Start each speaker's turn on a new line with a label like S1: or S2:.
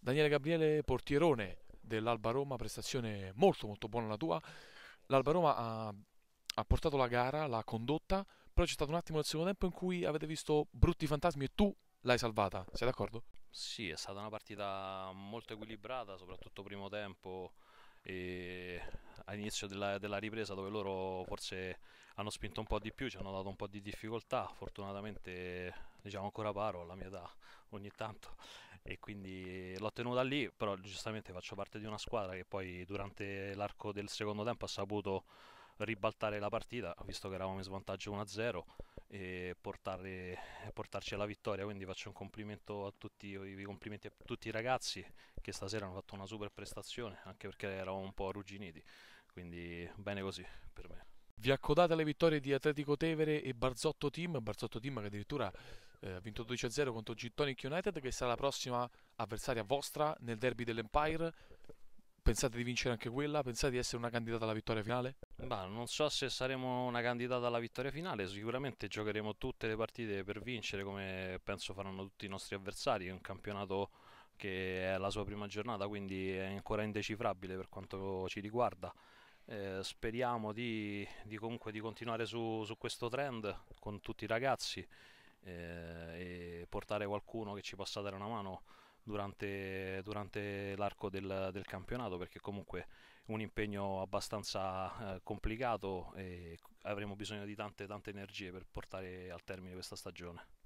S1: Daniele Gabriele Portierone dell'Alba Roma, prestazione molto molto buona la tua. L'Alba Roma ha, ha portato la gara, l'ha condotta, però c'è stato un attimo nel secondo tempo in cui avete visto brutti fantasmi e tu l'hai salvata, sei d'accordo?
S2: Sì, è stata una partita molto equilibrata, soprattutto primo tempo e all'inizio della, della, ripresa dove loro forse hanno spinto un po' di più, ci hanno dato un po' di difficoltà, fortunatamente diciamo ancora paro alla mia età ogni tanto e quindi l'ho tenuta lì, però giustamente faccio parte di una squadra che poi durante l'arco del secondo tempo ha saputo ribaltare la partita, visto che eravamo in svantaggio 1-0 e portare, portarci alla vittoria. Quindi faccio un complimento a tutti, i complimenti a tutti i ragazzi che stasera hanno fatto una super prestazione, anche perché eravamo un po' arrugginiti quindi bene così per
S1: me. Vi accodate alle vittorie di Atletico Tevere e Barzotto Team, Barzotto Team che addirittura eh, ha vinto 12-0 contro Gittonic United che sarà la prossima avversaria vostra nel derby dell'Empire. Pensate di vincere anche quella? Pensate
S2: di essere una candidata alla vittoria finale? Bah, non so se saremo una candidata alla vittoria finale, sicuramente giocheremo tutte le partite per vincere come penso faranno tutti i nostri avversari, è un campionato che è la sua prima giornata quindi è ancora indecifrabile per quanto ci riguarda. Eh, speriamo di, di, comunque di continuare su, su, questo trend con tutti i ragazzi eh, e portare qualcuno che ci possa dare una mano durante, durante l'arco del, del, campionato perché comunque è un impegno abbastanza eh, complicato e avremo bisogno di tante tante energie per portare al termine questa stagione.